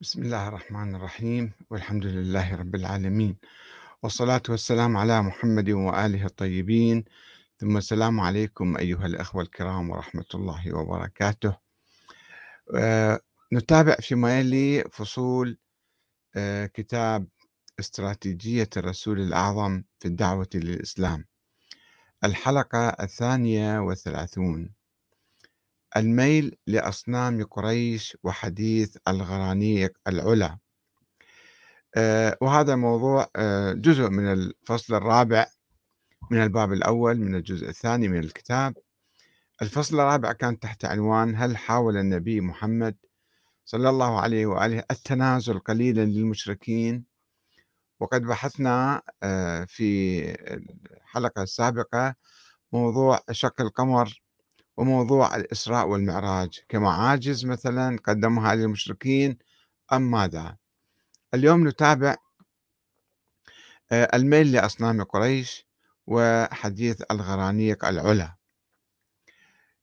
بسم الله الرحمن الرحيم والحمد لله رب العالمين والصلاة والسلام على محمد وآله الطيبين ثم السلام عليكم أيها الأخوة الكرام ورحمة الله وبركاته آه، نتابع فيما يلي فصول آه، كتاب استراتيجية الرسول الأعظم في الدعوة للإسلام الحلقة الثانية والثلاثون الميل لأصنام قريش وحديث الغرانيق العلا آه، وهذا موضوع آه، جزء من الفصل الرابع من الباب الأول من الجزء الثاني من الكتاب الفصل الرابع كان تحت عنوان هل حاول النبي محمد صلى الله عليه وآله التنازل قليلا للمشركين وقد بحثنا آه، في الحلقة السابقة موضوع شق القمر وموضوع الإسراء والمعراج كمعاجز مثلا قدمها للمشركين أم ماذا اليوم نتابع آه، الميل لأصنام قريش وحديث الغرانيق العلا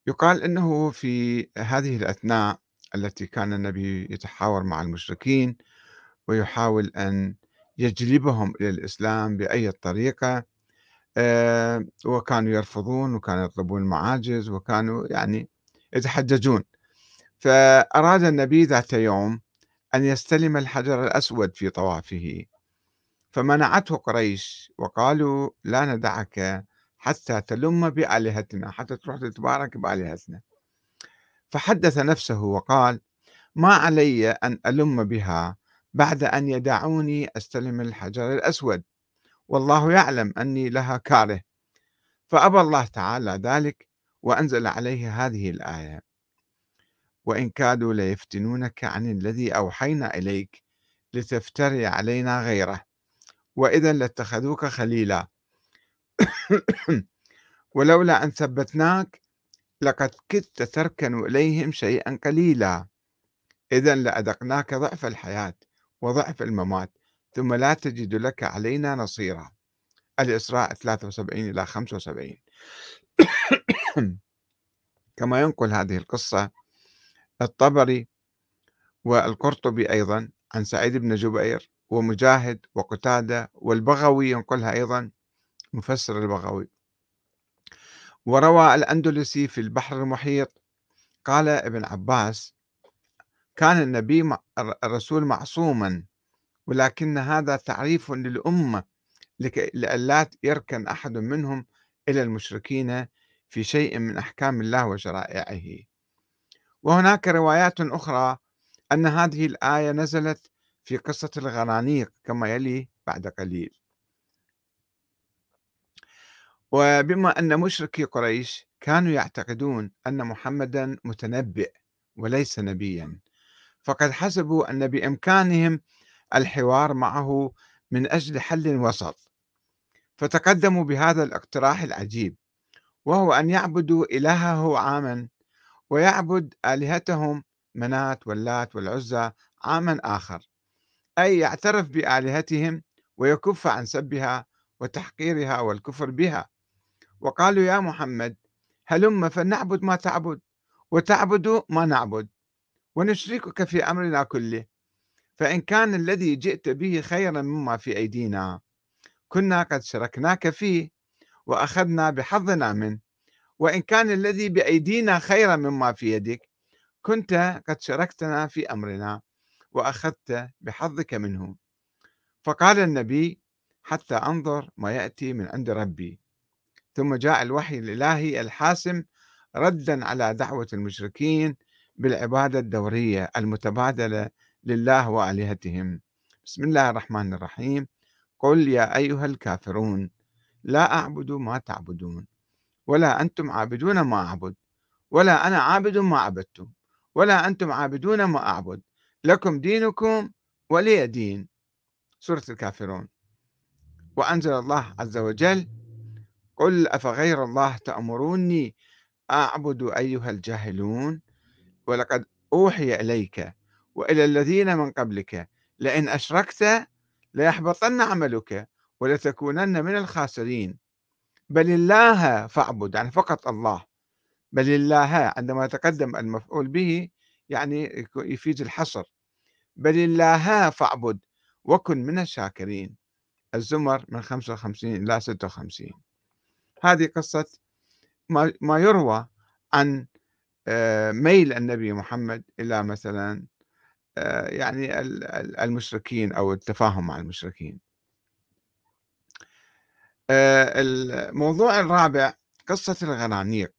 يقال أنه في هذه الأثناء التي كان النبي يتحاور مع المشركين ويحاول أن يجلبهم إلى الإسلام بأي طريقة آه، وكانوا يرفضون وكانوا يطلبون معاجز وكانوا يعني يتحججون فأراد النبي ذات يوم أن يستلم الحجر الأسود في طوافه فمنعته قريش وقالوا لا ندعك حتى تلم بآلهتنا حتى تروح تتبارك بآلهتنا فحدث نفسه وقال ما علي أن ألم بها بعد أن يدعوني أستلم الحجر الأسود والله يعلم أني لها كاره فأبى الله تعالى ذلك وأنزل عليه هذه الآية وإن كادوا ليفتنونك عن الذي أوحينا إليك لتفتري علينا غيره وإذا لاتخذوك خليلا ولولا أن ثبتناك لقد كدت تركن إليهم شيئا قليلا إذا لأذقناك ضعف الحياة وضعف الممات ثم لا تجد لك علينا نصيرا الإسراء 73 إلى 75 كما ينقل هذه القصة الطبري والقرطبي أيضا عن سعيد بن جبير ومجاهد وقتادة والبغوي ينقلها أيضا مفسر البغوي وروى الأندلسي في البحر المحيط قال ابن عباس كان النبي الرسول معصوما ولكن هذا تعريف للأمة لئلا يركن أحد منهم إلى المشركين في شيء من أحكام الله وشرائعه وهناك روايات أخرى أن هذه الآية نزلت في قصة الغرانيق كما يلي بعد قليل وبما أن مشركي قريش كانوا يعتقدون أن محمدا متنبئ وليس نبيا فقد حسبوا أن بإمكانهم الحوار معه من أجل حل وسط فتقدموا بهذا الاقتراح العجيب وهو أن يعبدوا إلهه عاما ويعبد آلهتهم منات واللات والعزى عاما آخر أي يعترف بآلهتهم ويكف عن سبها وتحقيرها والكفر بها وقالوا يا محمد هلم فلنعبد ما تعبد وتعبد ما نعبد ونشركك في أمرنا كله فإن كان الذي جئت به خيرا مما في أيدينا كنا قد شركناك فيه وأخذنا بحظنا منه وإن كان الذي بأيدينا خيرا مما في يدك كنت قد شركتنا في أمرنا وأخذت بحظك منه فقال النبي حتى أنظر ما يأتي من عند ربي ثم جاء الوحي الإلهي الحاسم ردا على دعوة المشركين بالعبادة الدورية المتبادلة لله وآلهتهم بسم الله الرحمن الرحيم قل يا أيها الكافرون لا أعبد ما تعبدون ولا أنتم عابدون ما أعبد ولا أنا عابد ما عبدتم ولا أنتم عابدون ما أعبد لكم دينكم ولي دين سورة الكافرون وأنزل الله عز وجل قل أفغير الله تأمروني أعبد أيها الجاهلون ولقد أوحي إليك وإلى الذين من قبلك لئن أشركت ليحبطن عملك ولتكونن من الخاسرين بل الله فاعبد يعني فقط الله بل الله عندما يتقدم المفعول به يعني يفيد الحصر بل الله فاعبد وكن من الشاكرين الزمر من 55 إلى 56 هذه قصة ما يروى عن آه، ميل النبي محمد إلى مثلا آه، يعني المشركين أو التفاهم مع المشركين آه، الموضوع الرابع قصة الغرانيق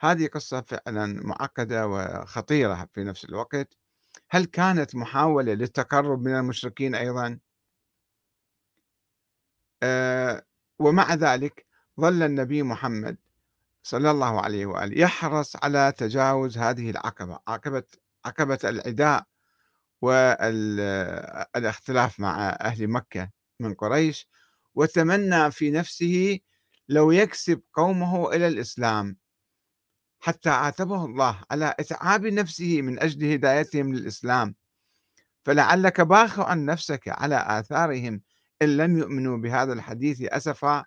هذه قصة فعلا معقدة وخطيرة في نفس الوقت هل كانت محاولة للتقرب من المشركين أيضا؟ آه، ومع ذلك ظل النبي محمد صلى الله عليه وآله يحرص على تجاوز هذه العقبة عقبة عقبة العداء والاختلاف آه، مع أهل مكة من قريش وتمنى في نفسه لو يكسب قومه إلى الإسلام حتى عاتبه الله على إتعاب نفسه من أجل هدايتهم للإسلام فلعلك باخع عن نفسك على آثارهم إن لم يؤمنوا بهذا الحديث أسفا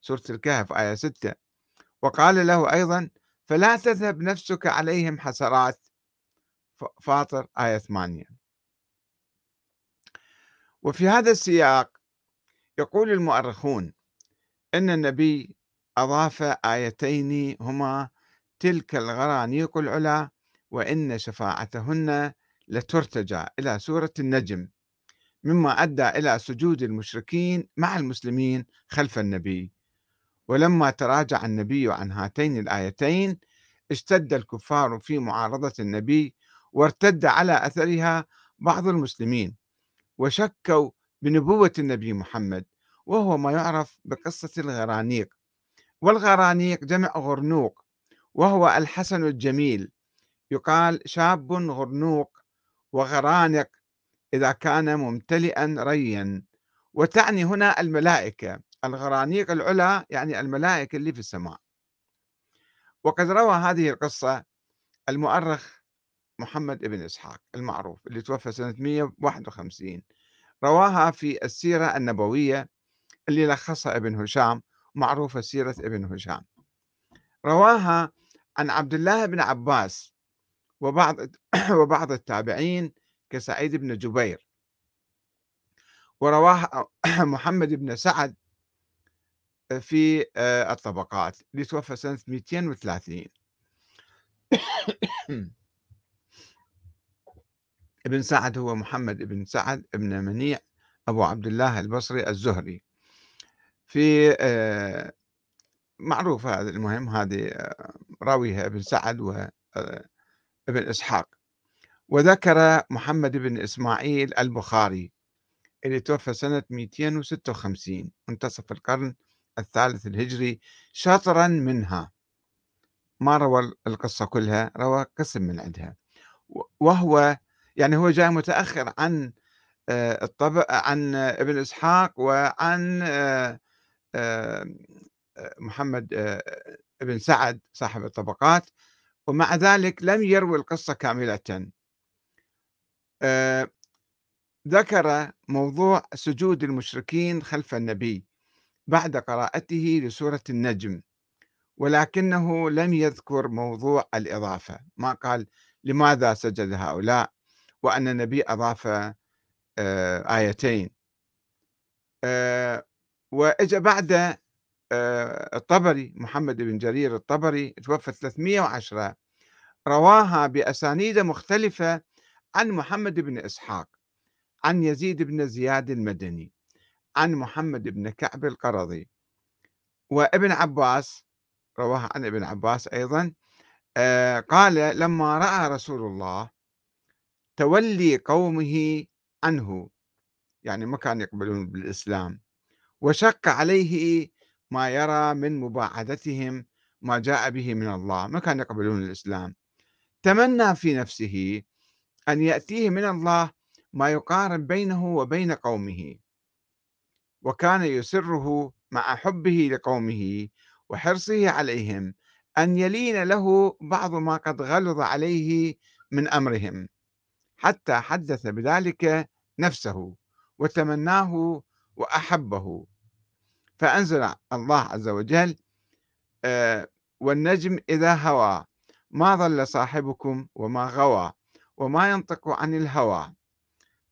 سورة الكهف آية 6 وقال له أيضا فلا تذهب نفسك عليهم حسرات فاطر آية 8 وفي هذا السياق يقول المؤرخون أن النبي أضاف آيتين هما تلك الغرانيق العلا وإن شفاعتهن لترتجى إلى سورة النجم مما أدى إلى سجود المشركين مع المسلمين خلف النبي ولما تراجع النبي عن هاتين الآيتين اشتد الكفار في معارضة النبي وارتد على أثرها بعض المسلمين وشكوا بنبوة النبي محمد وهو ما يعرف بقصة الغرانيق والغرانيق جمع غرنوق وهو الحسن الجميل يقال شاب غرنوق وغرانق إذا كان ممتلئا ريا وتعني هنا الملائكة الغرانيق العلا يعني الملائكة اللي في السماء وقد روى هذه القصة المؤرخ محمد بن إسحاق المعروف اللي توفى سنة 151 رواها في السيرة النبوية اللي لخصها ابن هشام معروفة سيرة ابن هشام رواها عن عبد الله بن عباس وبعض وبعض التابعين كسعيد بن جبير ورواها محمد بن سعد آه، في آه، الطبقات اللي توفى سنة 230 ابن سعد هو محمد بن سعد بن منيع أبو عبد الله البصري الزهري في آه، معروف هذا المهم هذه آه، راويها ابن سعد وابن آه، إسحاق وذكر محمد بن إسماعيل البخاري اللي توفى سنة 256 منتصف القرن الثالث الهجري شطرا منها ما روى القصة كلها روى قسم من عندها وهو يعني هو جاء متأخر عن آه، الطبع عن ابن إسحاق وعن آه، محمد آه، بن سعد صاحب الطبقات ومع ذلك لم يروي القصة كاملة ذكر موضوع سجود المشركين خلف النبي بعد قراءته لسورة النجم ولكنه لم يذكر موضوع الإضافة ما قال لماذا سجد هؤلاء وأن النبي أضاف آه، آيتين آه، وإجا بعد آه، الطبري محمد بن جرير الطبري توفى 310 رواها بأسانيد مختلفة عن محمد بن إسحاق عن يزيد بن زياد المدني عن محمد بن كعب القرضي وابن عباس رواها عن ابن عباس أيضا قال لما رأى رسول الله تولي قومه عنه يعني ما كان يقبلون بالإسلام وشق عليه ما يرى من مباعدتهم ما جاء به من الله ما كان يقبلون الإسلام تمنى في نفسه أن يأتيه من الله ما يقارب بينه وبين قومه وكان يسره مع حبه لقومه وحرصه عليهم أن يلين له بعض ما قد غلظ عليه من أمرهم حتى حدث بذلك نفسه وتمناه وأحبه فأنزل الله عز وجل آه، والنجم إذا هوى ما ضل صاحبكم وما غوى وما ينطق عن الهوى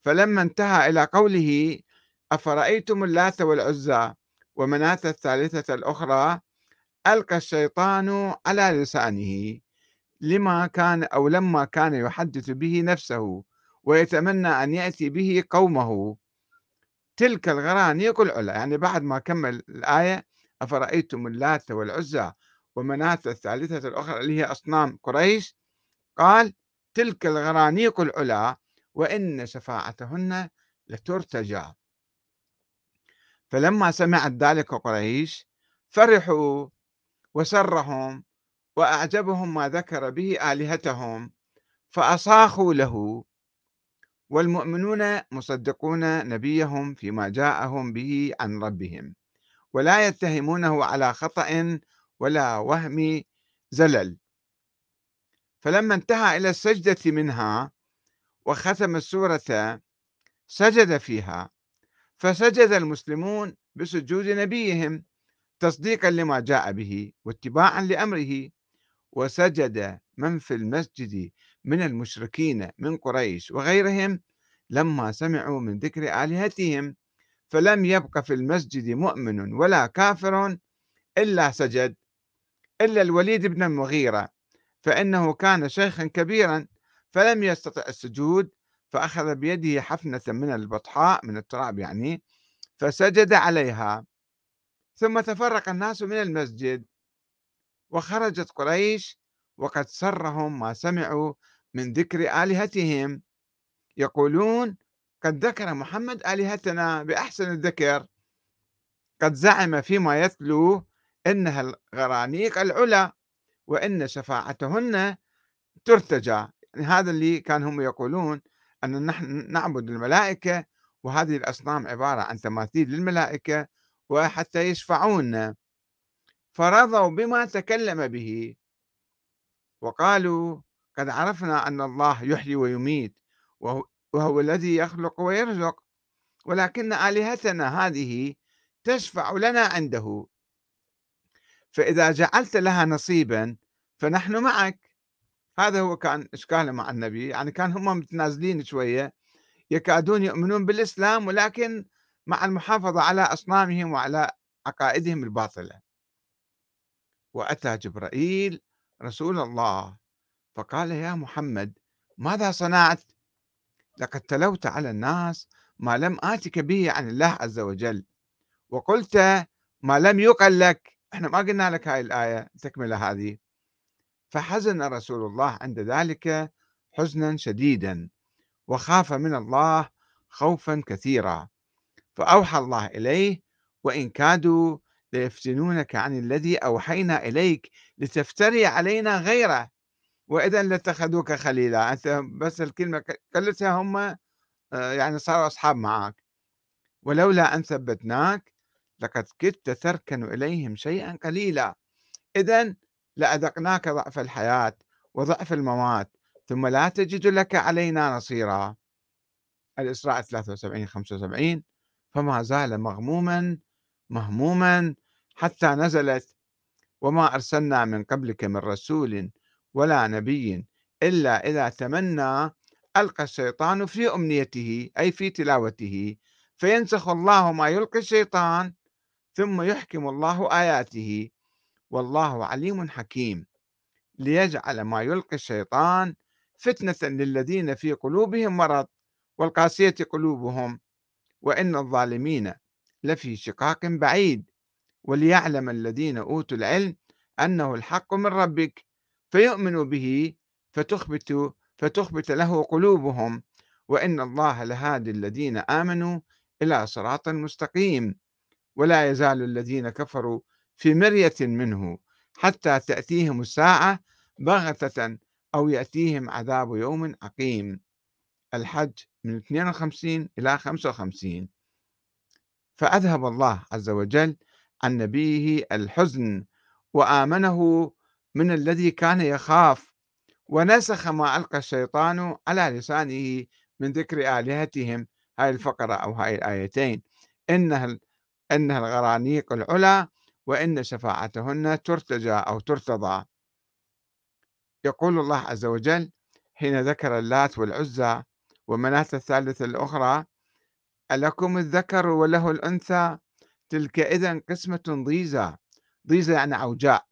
فلما انتهى إلى قوله أفرأيتم اللات والعزى ومناة الثالثة الأخرى ألقى الشيطان على لسانه لما كان أو لما كان يحدث به نفسه ويتمنى أن يأتي به قومه تلك الغرانيق العلى يعني بعد ما كمل الآية أفرأيتم اللات والعزى ومناة الثالثة الأخرى اللي هي أصنام قريش قال تلك الغرانيق العلى وإن شفاعتهن لترتجى فلما سمعت ذلك قريش فرحوا وسرهم وأعجبهم ما ذكر به آلهتهم فأصاخوا له والمؤمنون مصدقون نبيهم فيما جاءهم به عن ربهم ولا يتهمونه على خطأ ولا وهم زلل فلما انتهى إلى السجدة منها وختم السورة سجد فيها فسجد المسلمون بسجود نبيهم تصديقا لما جاء به واتباعا لأمره وسجد من في المسجد من المشركين من قريش وغيرهم لما سمعوا من ذكر آلهتهم فلم يبق في المسجد مؤمن ولا كافر إلا سجد إلا الوليد بن المغيرة فإنه كان شيخا كبيرا فلم يستطع السجود فأخذ بيده حفنة من البطحاء من التراب يعني فسجد عليها ثم تفرق الناس من المسجد وخرجت قريش وقد سرهم ما سمعوا من ذكر آلهتهم يقولون قد ذكر محمد آلهتنا بأحسن الذكر قد زعم فيما يتلو إنها الغرانيق العلا وإن شفاعتهن ترتجى يعني هذا اللي كان هم يقولون أن نحن نعبد الملائكة وهذه الأصنام عبارة عن تماثيل للملائكة وحتى يشفعون فرضوا بما تكلم به وقالوا قد عرفنا أن الله يحيي ويميت وهو الذي يخلق ويرزق ولكن آلهتنا هذه تشفع لنا عنده فإذا جعلت لها نصيبا فنحن معك هذا هو كان إشكاله مع النبي يعني كان هم متنازلين شوية يكادون يؤمنون بالإسلام ولكن مع المحافظة على أصنامهم وعلى عقائدهم الباطلة وأتى جبرائيل رسول الله فقال يا محمد ماذا صنعت لقد تلوت على الناس ما لم آتك به عن الله عز وجل وقلت ما لم يقل لك احنا ما قلنا لك هاي الآية تكملة هذه فحزن رسول الله عند ذلك حزنا شديدا وخاف من الله خوفا كثيرا فأوحى الله إليه وإن كادوا ليفتنونك عن الذي أوحينا إليك لتفتري علينا غيره وإذا لاتخذوك خليلا أنت بس الكلمة قلتها هم آه، يعني صاروا أصحاب معك ولولا أن ثبتناك لقد كدت تركن إليهم شيئا قليلا إذا لأذقناك ضعف الحياة وضعف الممات ثم لا تجد لك علينا نصيرا الإسراء 73 75 فما زال مغموما مهموما حتى نزلت وما أرسلنا من قبلك من رسول ولا نبي إلا إذا تمنى ألقى الشيطان في أمنيته أي في تلاوته فينسخ الله ما يلقي الشيطان ثم يحكم الله آياته والله عليم حكيم ليجعل ما يلقي الشيطان فتنة للذين في قلوبهم مرض والقاسية قلوبهم وإن الظالمين لفي شقاق بعيد وليعلم الذين أوتوا العلم أنه الحق من ربك فيؤمنوا به فتخبت فتخبت له قلوبهم وإن الله لهادي الذين آمنوا إلى صراط مستقيم ولا يزال الذين كفروا في مرية منه حتى تأتيهم الساعة بغتة أو يأتيهم عذاب يوم عقيم الحج من 52 إلى 55 فأذهب الله عز وجل عن نبيه الحزن وآمنه من الذي كان يخاف ونسخ ما ألقى الشيطان على لسانه من ذكر آلهتهم هاي الفقرة أو هاي الآيتين إنها إنها الغرانيق العلا وإن شفاعتهن ترتجى أو ترتضى يقول الله عز وجل حين ذكر اللات والعزى ومناة الثالثة الأخرى ألكم الذكر وله الأنثى تلك إذا قسمة ضيزى ضيزى يعني عوجاء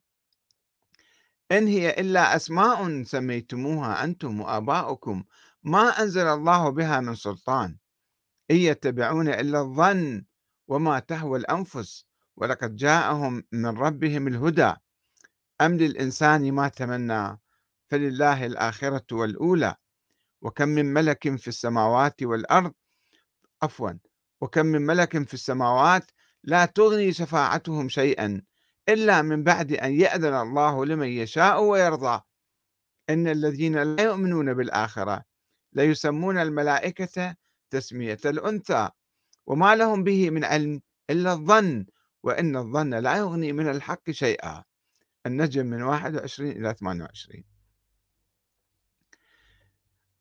إن هي إلا أسماء سميتموها أنتم وآباؤكم ما أنزل الله بها من سلطان إن يتبعون إلا الظن وما تهوى الأنفس ولقد جاءهم من ربهم الهدى أم للإنسان ما تمنى فلله الآخرة والأولى وكم من ملك في السماوات والأرض عفوا وكم من ملك في السماوات لا تغني شفاعتهم شيئا إلا من بعد أن يأذن الله لمن يشاء ويرضى إن الذين لا يؤمنون بالآخرة ليسمون الملائكة تسمية الأنثى وما لهم به من علم إلا الظن وإن الظن لا يغني من الحق شيئا النجم من 21 إلى 28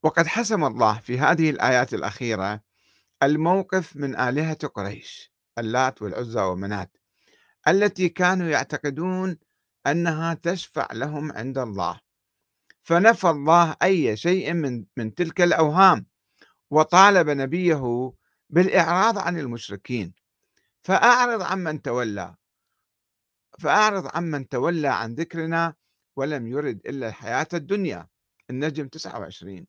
وقد حسم الله في هذه الآيات الأخيرة الموقف من آلهة قريش اللات والعزى ومنات التي كانوا يعتقدون انها تشفع لهم عند الله فنفى الله اي شيء من من تلك الاوهام وطالب نبيه بالاعراض عن المشركين فاعرض عمن تولى فاعرض عمن تولى عن ذكرنا ولم يرد الا الحياه الدنيا النجم 29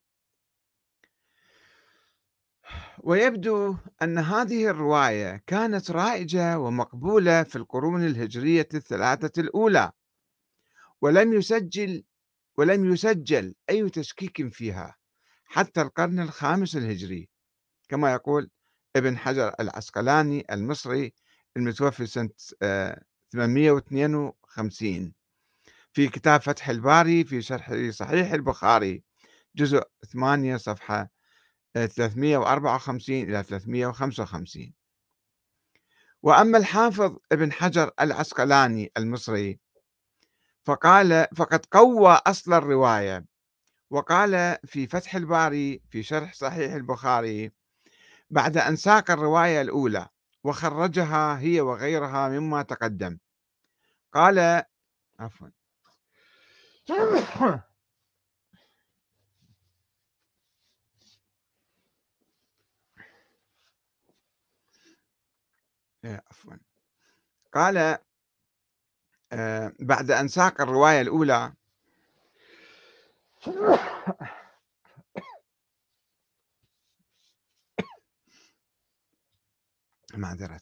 ويبدو أن هذه الرواية كانت رائجة ومقبولة في القرون الهجرية الثلاثة الأولى ولم يسجل ولم يسجل أي تشكيك فيها حتى القرن الخامس الهجري كما يقول ابن حجر العسقلاني المصري المتوفي سنة 852 آه، في كتاب فتح الباري في شرح صحيح البخاري جزء 8 صفحة 354 آه، إلى 355 وأما الحافظ ابن حجر العسقلاني المصري فقال فقد قوى أصل الرواية وقال في فتح الباري في شرح صحيح البخاري بعد أن ساق الرواية الأولى وخرجها هي وغيرها مما تقدم قال عفوا إيه، عفوا قال آه، بعد أن ساق الرواية الأولى معذرة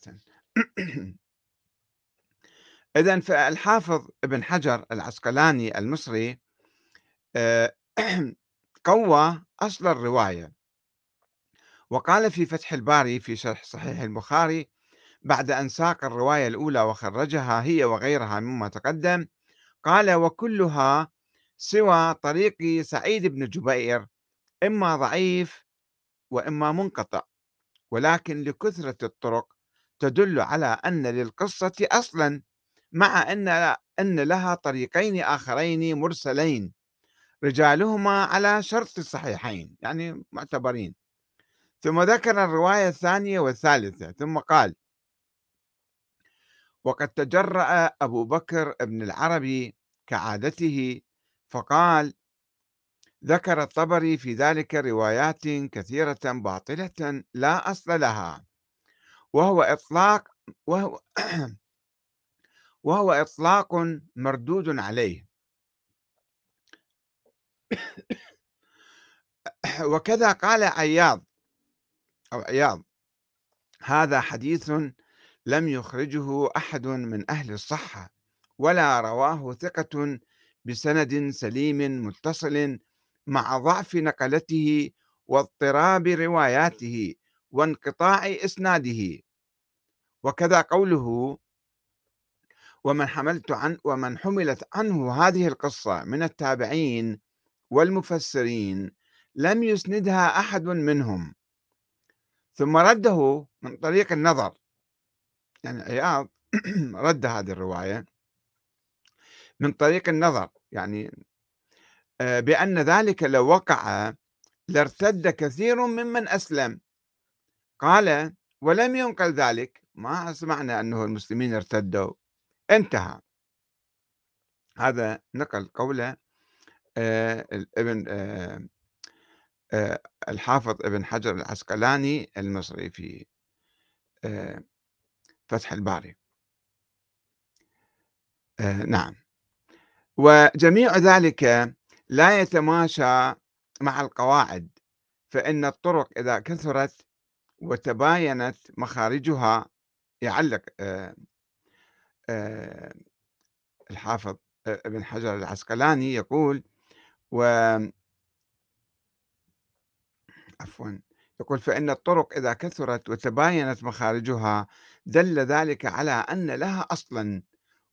إذا فالحافظ ابن حجر العسقلاني المصري آه، قوى أصل الرواية وقال في فتح الباري في شرح صحيح البخاري بعد أن ساق الرواية الأولى وخرجها هي وغيرها مما تقدم قال وكلها سوى طريق سعيد بن جبير إما ضعيف وإما منقطع ولكن لكثرة الطرق تدل على أن للقصة أصلا مع أن أن لها طريقين آخرين مرسلين رجالهما على شرط الصحيحين يعني معتبرين ثم ذكر الرواية الثانية والثالثة ثم قال وقد تجرأ أبو بكر بن العربي كعادته فقال ذكر الطبري في ذلك روايات كثيرة باطلة لا أصل لها وهو إطلاق وهو وهو إطلاق مردود عليه وكذا قال عياض أو عياض هذا حديث لم يخرجه أحد من أهل الصحة ولا رواه ثقة بسند سليم متصل مع ضعف نقلته واضطراب رواياته وانقطاع إسناده وكذا قوله ومن حملت عن ومن حملت عنه هذه القصة من التابعين والمفسرين لم يسندها أحد منهم ثم رده من طريق النظر يعني عياض رد هذه الرواية من طريق النظر يعني آه، بأن ذلك لو وقع لارتد كثير ممن أسلم قال ولم ينقل ذلك ما سمعنا أنه المسلمين ارتدوا انتهى هذا نقل قوله آه، ابن آه، الحافظ ابن حجر العسقلاني المصري في فتح الباري آه نعم وجميع ذلك لا يتماشى مع القواعد فإن الطرق إذا كثرت وتباينت مخارجها يعلق آه آه الحافظ آه، ابن حجر العسقلاني يقول و عفوا يقول فإن الطرق إذا كثرت وتباينت مخارجها دل ذلك على أن لها أصلا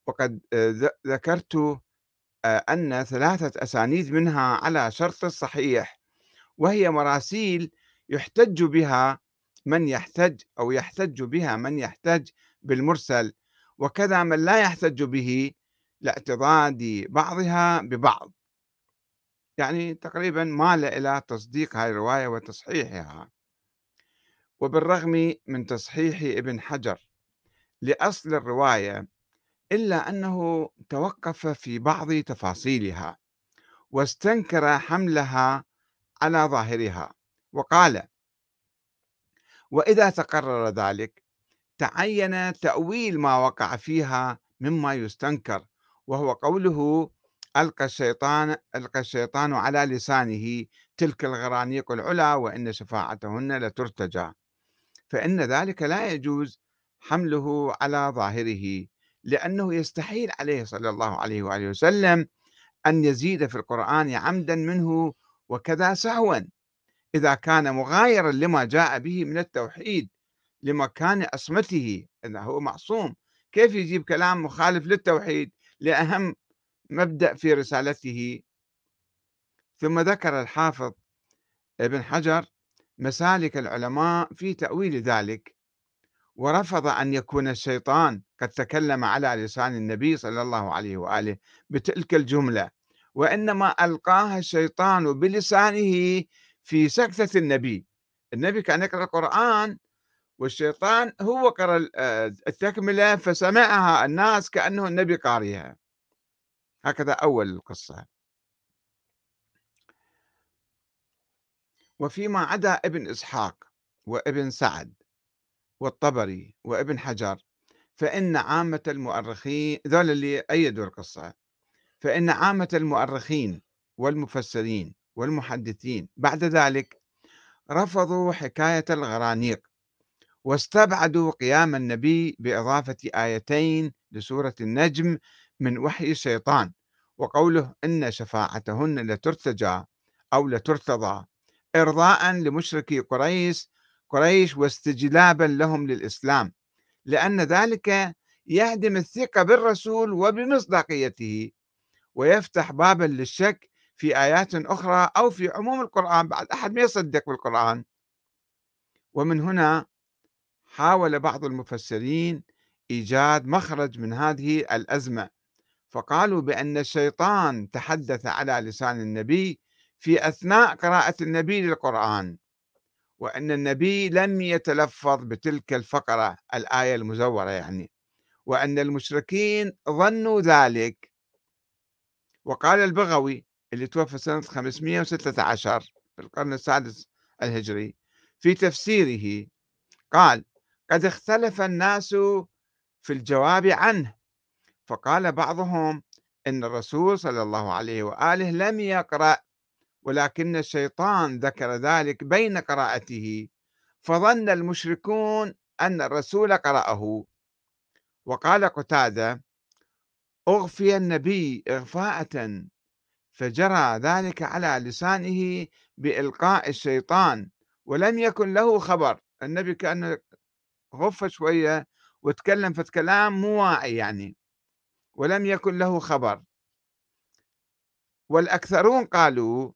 وقد آه، ذكرت آه، أن ثلاثة أسانيد منها على شرط الصحيح وهي مراسيل يحتج بها من يحتج أو يحتج بها من يحتج بالمرسل وكذا من لا يحتج به لاعتضاد بعضها ببعض يعني تقريبا مال إلى تصديق هذه الرواية وتصحيحها وبالرغم من تصحيح ابن حجر لأصل الرواية إلا أنه توقف في بعض تفاصيلها واستنكر حملها على ظاهرها وقال وإذا تقرر ذلك تعين تأويل ما وقع فيها مما يستنكر وهو قوله ألقى الشيطان ألقى الشيطان على لسانه تلك الغرانيق العلا وإن شفاعتهن لترتجى فإن ذلك لا يجوز حمله على ظاهره لأنه يستحيل عليه صلى الله عليه وآله وسلم أن يزيد في القرآن عمدا منه وكذا سهوا إذا كان مغايرا لما جاء به من التوحيد لمكان عصمته إذا هو معصوم كيف يجيب كلام مخالف للتوحيد لأهم مبدأ في رسالته ثم ذكر الحافظ ابن حجر مسالك العلماء في تأويل ذلك ورفض أن يكون الشيطان قد تكلم على لسان النبي صلى الله عليه وآله بتلك الجملة وإنما ألقاها الشيطان بلسانه في سكتة النبي النبي كان يقرأ القرآن والشيطان هو قرأ آه، التكملة فسمعها الناس كأنه النبي قارئها هكذا أول القصة وفيما عدا ابن إسحاق وابن سعد والطبري وابن حجر فإن عامة المؤرخين ذول اللي أيدوا القصة فإن عامة المؤرخين والمفسرين والمحدثين بعد ذلك رفضوا حكاية الغرانيق واستبعدوا قيام النبي بإضافة آيتين لسورة النجم من وحي الشيطان وقوله إن شفاعتهن لترتجى أو لترتضى إرضاء لمشركي قريش قريش واستجلابا لهم للإسلام لأن ذلك يهدم الثقة بالرسول وبمصداقيته ويفتح بابا للشك في آيات أخرى أو في عموم القرآن بعد أحد ما يصدق بالقرآن ومن هنا حاول بعض المفسرين إيجاد مخرج من هذه الأزمة فقالوا بأن الشيطان تحدث على لسان النبي في أثناء قراءة النبي للقرآن وأن النبي لم يتلفظ بتلك الفقرة الآية المزورة يعني وأن المشركين ظنوا ذلك وقال البغوي اللي توفى سنة 516 في القرن السادس الهجري في تفسيره قال قد اختلف الناس في الجواب عنه فقال بعضهم ان الرسول صلى الله عليه واله لم يقرا ولكن الشيطان ذكر ذلك بين قراءته فظن المشركون أن الرسول قرأه وقال قتادة أغفي النبي إغفاءة فجرى ذلك على لسانه بإلقاء الشيطان ولم يكن له خبر النبي كان غف شوية وتكلم فتكلام مو واعي يعني ولم يكن له خبر والأكثرون قالوا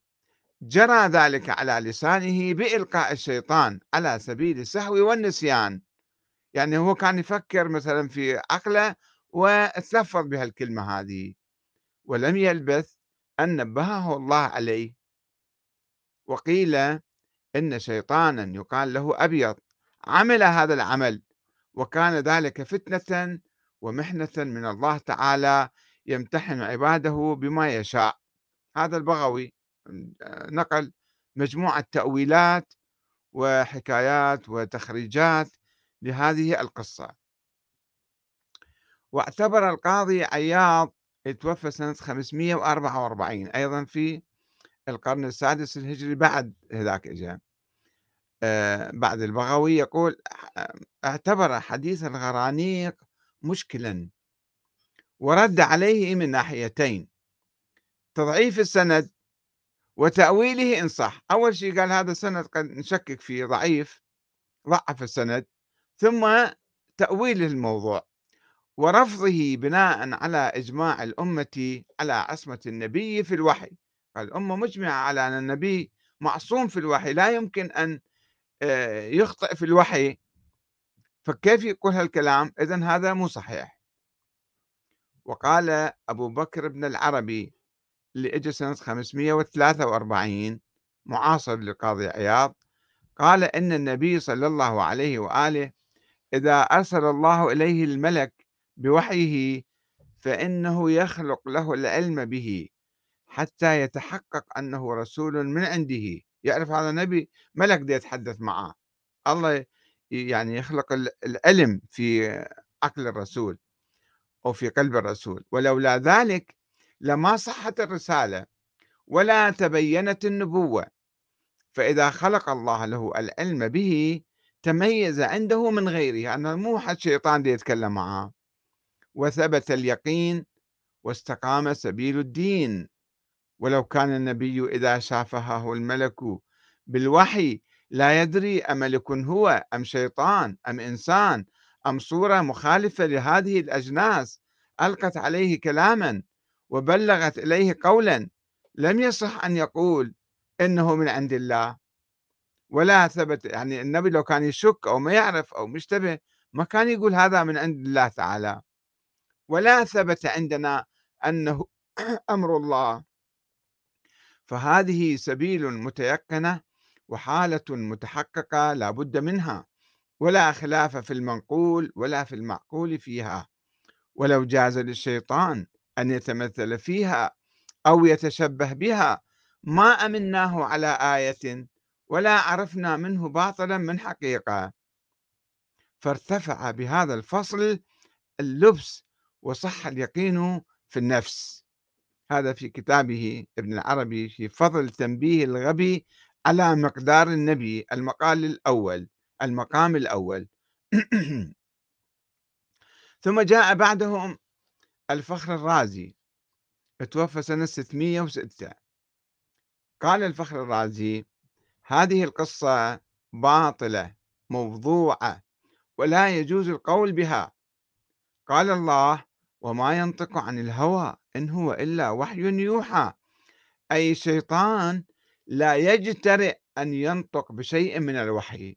جرى ذلك على لسانه بإلقاء الشيطان على سبيل السهو والنسيان يعني هو كان يفكر مثلا في عقله وتلفظ بهالكلمة هذه ولم يلبث أن نبهه الله عليه وقيل إن شيطانا يقال له أبيض عمل هذا العمل وكان ذلك فتنة ومحنة من الله تعالى يمتحن عباده بما يشاء هذا البغوي نقل مجموعة تأويلات وحكايات وتخريجات لهذه القصة واعتبر القاضي عياض توفى سنة 544 أيضا في القرن السادس الهجري بعد هذاك إجا آه، بعد البغوي يقول اعتبر حديث الغرانيق مشكلا ورد عليه من ناحيتين تضعيف السند وتأويله إن صح أول شيء قال هذا السند قد نشكك فيه ضعيف ضعف السند ثم تأويل الموضوع ورفضه بناء على إجماع الأمة على عصمة النبي في الوحي الأمة مجمعة على أن النبي معصوم في الوحي لا يمكن أن آه، يخطئ في الوحي فكيف يقول هالكلام إذا هذا مو صحيح وقال أبو بكر بن العربي اللي اجى سنة 543 معاصر للقاضي عياض قال إن النبي صلى الله عليه وآله إذا أرسل الله إليه الملك بوحيه فإنه يخلق له العلم به حتى يتحقق أنه رسول من عنده يعرف هذا نبي ملك دي يتحدث معه الله يعني يخلق العلم في عقل الرسول أو في قلب الرسول ولولا ذلك لما صحت الرسالة ولا تبينت النبوة فإذا خلق الله له العلم به تميز عنده من غيره أنه مو حد شيطان يتكلم معاه وثبت اليقين واستقام سبيل الدين ولو كان النبي إذا شافهه الملك بالوحي لا يدري أملك هو أم شيطان أم إنسان أم صورة مخالفة لهذه الأجناس ألقت عليه كلاما وبلغت إليه قولا لم يصح أن يقول إنه من عند الله ولا ثبت يعني النبي لو كان يشك أو ما يعرف أو مشتبه ما كان يقول هذا من عند الله تعالى ولا ثبت عندنا أنه أمر الله فهذه سبيل متيقنة وحالة متحققة لا بد منها ولا خلاف في المنقول ولا في المعقول فيها ولو جاز للشيطان أن يتمثل فيها أو يتشبه بها ما أمناه على آية ولا عرفنا منه باطلا من حقيقة فارتفع بهذا الفصل اللبس وصح اليقين في النفس هذا في كتابه ابن العربي في فضل تنبيه الغبي على مقدار النبي المقال الأول المقام الأول ثم جاء بعدهم الفخر الرازي توفى سنة 606 قال الفخر الرازي هذه القصة باطلة موضوعة ولا يجوز القول بها قال الله وما ينطق عن الهوى إن هو إلا وحي يوحى أي شيطان لا يجترئ أن ينطق بشيء من الوحي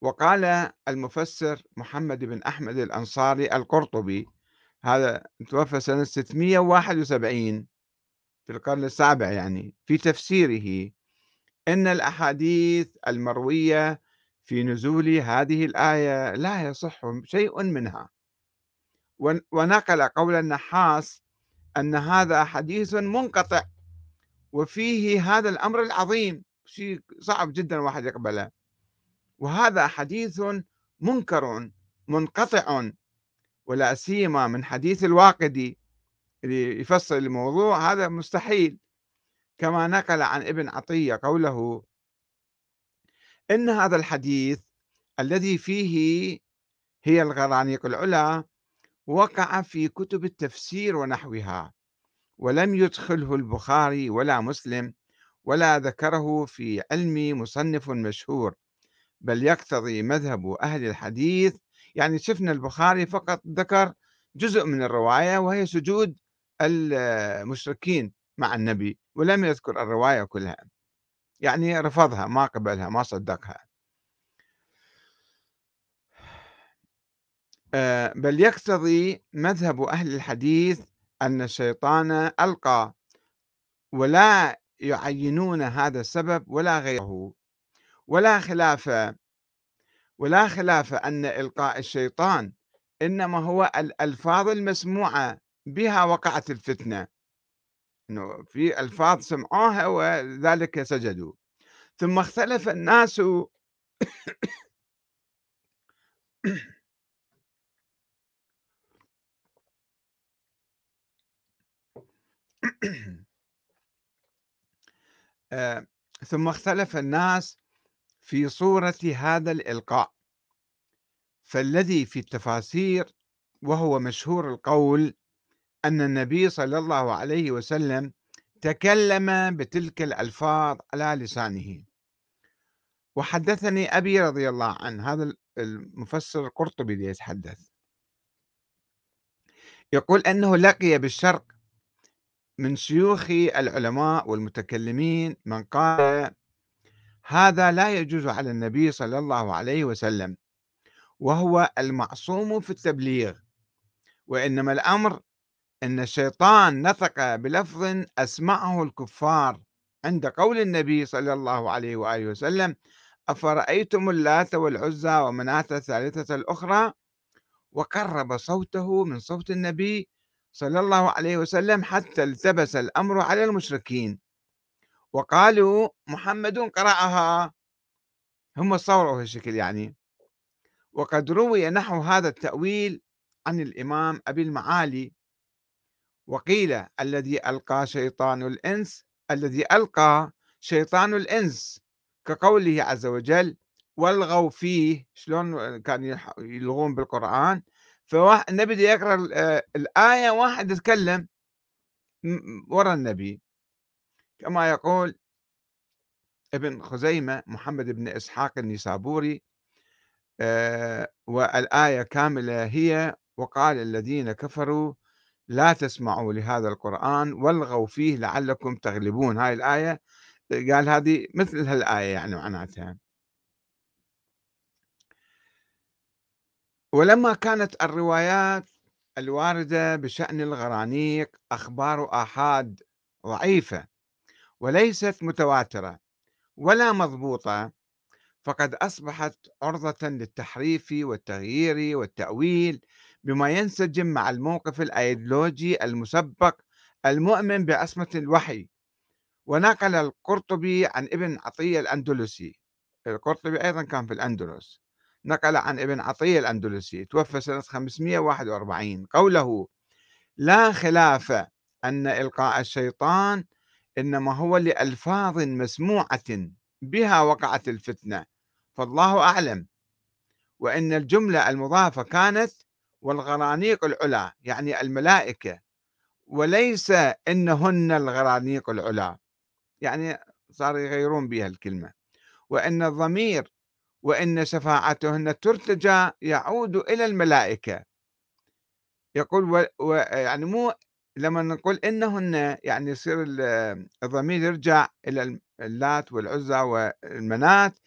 وقال المفسر محمد بن أحمد الأنصاري القرطبي هذا توفى سنة 671 في القرن السابع يعني في تفسيره إن الأحاديث المروية في نزول هذه الآية لا يصح شيء منها ونقل قول النحاس أن هذا حديث منقطع وفيه هذا الأمر العظيم شيء صعب جدا واحد يقبله وهذا حديث منكر منقطع ولا سيما من حديث الواقدي اللي يفصل الموضوع هذا مستحيل كما نقل عن ابن عطية قوله إن هذا الحديث الذي فيه هي الغرانيق العلا وقع في كتب التفسير ونحوها ولم يدخله البخاري ولا مسلم ولا ذكره في علم مصنف مشهور بل يقتضي مذهب أهل الحديث يعني شفنا البخاري فقط ذكر جزء من الرواية وهي سجود المشركين مع النبي ولم يذكر الرواية كلها يعني رفضها ما قبلها ما صدقها آه، بل يقتضي مذهب أهل الحديث أن الشيطان ألقى ولا يعينون هذا السبب ولا غيره ولا خلاف ولا خلاف أن إلقاء الشيطان إنما هو الألفاظ المسموعة بها وقعت الفتنة إنه في ألفاظ سمعوها وذلك سجدوا ثم اختلف الناس آه، ثم اختلف الناس في صورة هذا الإلقاء فالذي في التفاسير وهو مشهور القول أن النبي صلى الله عليه وسلم تكلم بتلك الألفاظ على لسانه وحدثني أبي رضي الله عنه هذا المفسر القرطبي الذي يتحدث يقول أنه لقي بالشرق من شيوخ العلماء والمتكلمين من قال هذا لا يجوز على النبي صلى الله عليه وسلم وهو المعصوم في التبليغ وإنما الأمر أن الشيطان نطق بلفظ أسمعه الكفار عند قول النبي صلى الله عليه وآله وسلم أفرأيتم اللات والعزى ومناة الثالثة الأخرى وقرب صوته من صوت النبي صلى الله عليه وسلم حتى التبس الأمر على المشركين وقالوا محمد قرأها هم صوروا هالشكل يعني وقد روي نحو هذا التأويل عن الإمام أبي المعالي وقيل الذي ألقى شيطان الإنس الذي ألقى شيطان الإنس كقوله عز وجل والغوا فيه شلون كان يلغون بالقرآن فالنبي يقرأ آه، الآية واحد يتكلم ورا النبي كما يقول ابن خزيمة محمد بن إسحاق النسابوري آه والآية كاملة هي وقال الذين كفروا لا تسمعوا لهذا القرآن والغوا فيه لعلكم تغلبون هاي الآية قال هذه مثل هالآية يعني معناتها ولما كانت الروايات الواردة بشأن الغرانيق أخبار آحاد ضعيفة وليست متواترة ولا مضبوطة فقد أصبحت عرضة للتحريف والتغيير والتأويل بما ينسجم مع الموقف الأيديولوجي المسبق المؤمن بعصمة الوحي ونقل القرطبي عن ابن عطية الأندلسي القرطبي أيضا كان في الأندلس نقل عن ابن عطية الأندلسي توفى سنة 541 قوله لا خلاف أن إلقاء الشيطان إنما هو لألفاظ مسموعة بها وقعت الفتنة فالله أعلم وإن الجملة المضافة كانت والغرانيق العلا يعني الملائكة وليس إنهن الغرانيق العلا يعني صاروا يغيرون بها الكلمة وإن الضمير وإن شفاعتهن ترتجى يعود إلى الملائكة يقول و... و... يعني مو لما نقول إنهن يعني يصير الضمير يرجع إلى اللات والعزى والمنات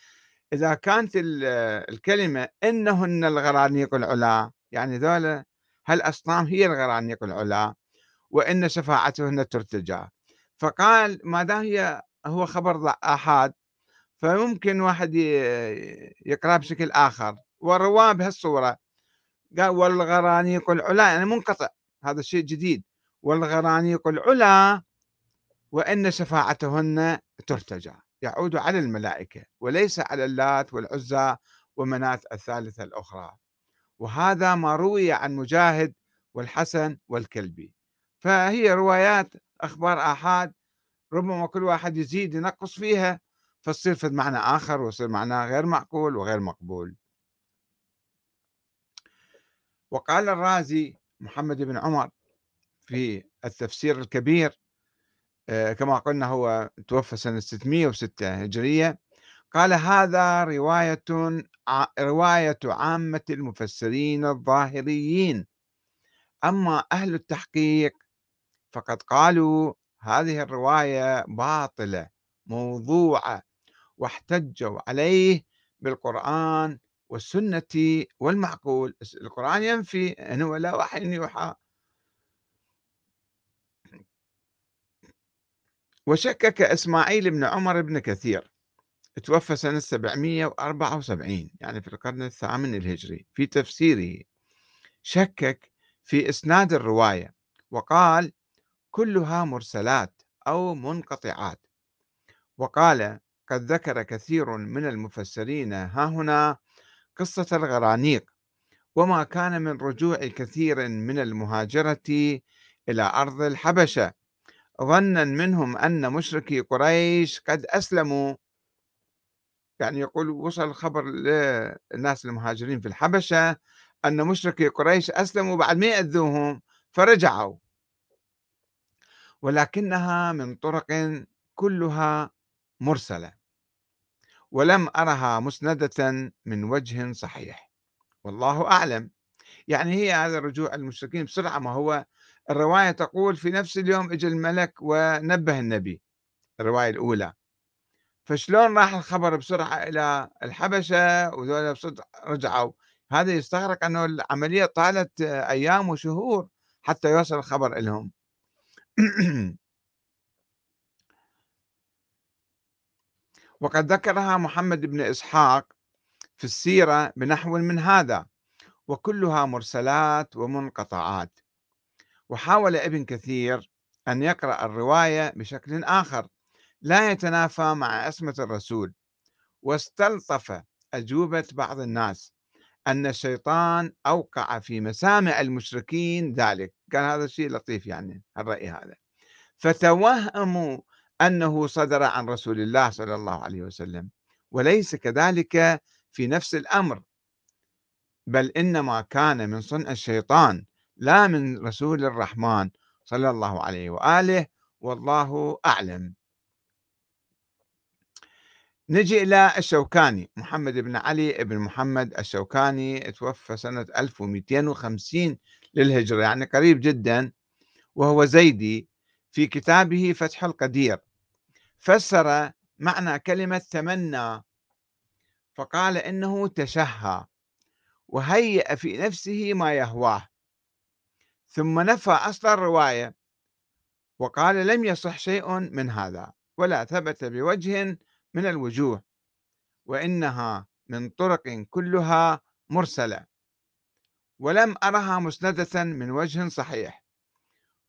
إذا كانت الكلمة إنهن الغرانيق العلا يعني ذولا هالأصنام هي الغرانيق العلا وإن شفاعتهن ترتجى فقال ما دام هي هو خبر آحاد فممكن واحد يقرأ بشكل آخر ورواه بهالصورة قال والغرانيق العلا يعني منقطع هذا شيء جديد والغرانيق العلا وأن شفاعتهن ترتجى يعود على الملائكة وليس على اللات والعزى ومناة الثالثة الأخرى وهذا ما روي عن مجاهد والحسن والكلبي فهي روايات أخبار آحاد ربما كل واحد يزيد ينقص فيها فتصير في معنى آخر ويصير معناه غير معقول وغير مقبول وقال الرازي محمد بن عمر في التفسير الكبير آه، كما قلنا هو توفى سنة 606 هجرية قال هذا رواية رواية عامة المفسرين الظاهريين أما أهل التحقيق فقد قالوا هذه الرواية باطلة موضوعة واحتجوا عليه بالقرآن والسنة والمعقول القرآن ينفي أنه لا وحي يوحى وشكك إسماعيل بن عمر بن كثير توفى سنة 774 يعني في القرن الثامن الهجري في تفسيره شكك في إسناد الرواية وقال كلها مرسلات أو منقطعات وقال قد ذكر كثير من المفسرين ها هنا قصة الغرانيق وما كان من رجوع كثير من المهاجرة إلى أرض الحبشة ظنا منهم أن مشركي قريش قد أسلموا يعني يقول وصل خبر للناس المهاجرين في الحبشة أن مشركي قريش أسلموا بعد ما يأذوهم فرجعوا ولكنها من طرق كلها مرسلة ولم أرها مسندة من وجه صحيح والله أعلم يعني هي هذا رجوع المشركين بسرعة ما هو الرواية تقول في نفس اليوم اجى الملك ونبه النبي الرواية الأولى فشلون راح الخبر بسرعة إلى الحبشة وذولا بصدق رجعوا هذا يستغرق أنه العملية طالت أيام وشهور حتى يوصل الخبر لهم وقد ذكرها محمد بن إسحاق في السيرة بنحو من هذا وكلها مرسلات ومنقطعات وحاول ابن كثير أن يقرأ الرواية بشكل آخر لا يتنافى مع أسمة الرسول واستلطف أجوبة بعض الناس أن الشيطان أوقع في مسامع المشركين ذلك كان هذا الشيء لطيف يعني الرأي هذا فتوهموا أنه صدر عن رسول الله صلى الله عليه وسلم وليس كذلك في نفس الأمر بل إنما كان من صنع الشيطان لا من رسول الرحمن صلى الله عليه واله والله اعلم. نجي الى الشوكاني محمد بن علي بن محمد الشوكاني توفى سنه 1250 للهجره يعني قريب جدا وهو زيدي في كتابه فتح القدير فسر معنى كلمه تمنى فقال انه تشهى وهيأ في نفسه ما يهواه ثم نفى أصل الرواية وقال لم يصح شيء من هذا ولا ثبت بوجه من الوجوه وإنها من طرق كلها مرسلة ولم أرها مسندة من وجه صحيح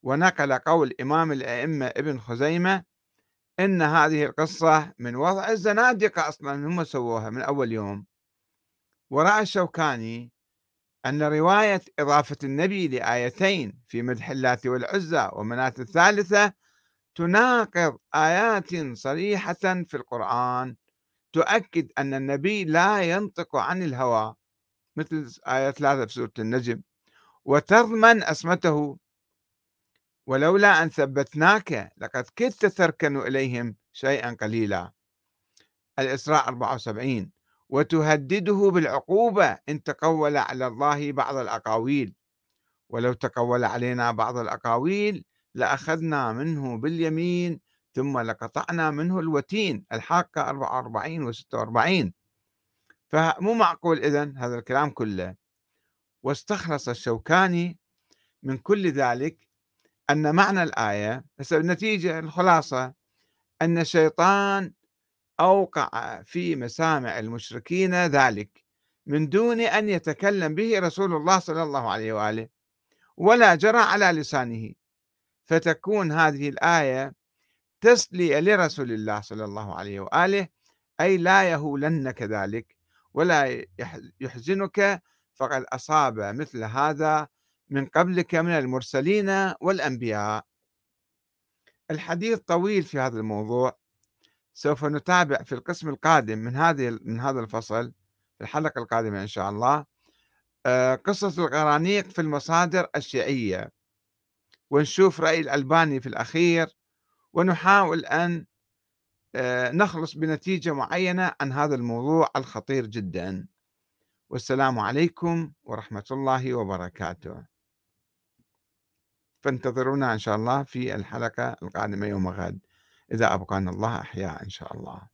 ونقل قول إمام الأئمة ابن خزيمة إن هذه القصة من وضع الزنادقة أصلا هم سووها من أول يوم ورأى الشوكاني أن رواية إضافة النبي لآيتين في مدح اللات والعزى ومناة الثالثة تناقض آيات صريحة في القرآن تؤكد أن النبي لا ينطق عن الهوى مثل آية ثلاثة في سورة النجم وتضمن أسمته ولولا أن ثبتناك لقد كدت تركن إليهم شيئا قليلا الإسراء 74 وتهدده بالعقوبة إن تقول على الله بعض الأقاويل ولو تقول علينا بعض الأقاويل لأخذنا منه باليمين ثم لقطعنا منه الوتين الحاقة 44 و 46 فمو معقول إذن هذا الكلام كله واستخلص الشوكاني من كل ذلك أن معنى الآية النتيجة الخلاصة أن الشيطان أوقع في مسامع المشركين ذلك من دون أن يتكلم به رسول الله صلى الله عليه وآله ولا جرى على لسانه فتكون هذه الآية تسلية لرسول الله صلى الله عليه وآله أي لا يهولنك ذلك ولا يحزنك فقد أصاب مثل هذا من قبلك من المرسلين والأنبياء الحديث طويل في هذا الموضوع سوف نتابع في القسم القادم من هذه من هذا الفصل في الحلقة القادمة إن شاء الله آه، قصص القرانيق في المصادر الشيعية ونشوف رأي الألباني في الأخير ونحاول أن آه، نخلص بنتيجة معينة عن هذا الموضوع الخطير جدا والسلام عليكم ورحمة الله وبركاته فانتظرونا إن شاء الله في الحلقة القادمة يوم غد إذا أبقانا الله أحياء إن شاء الله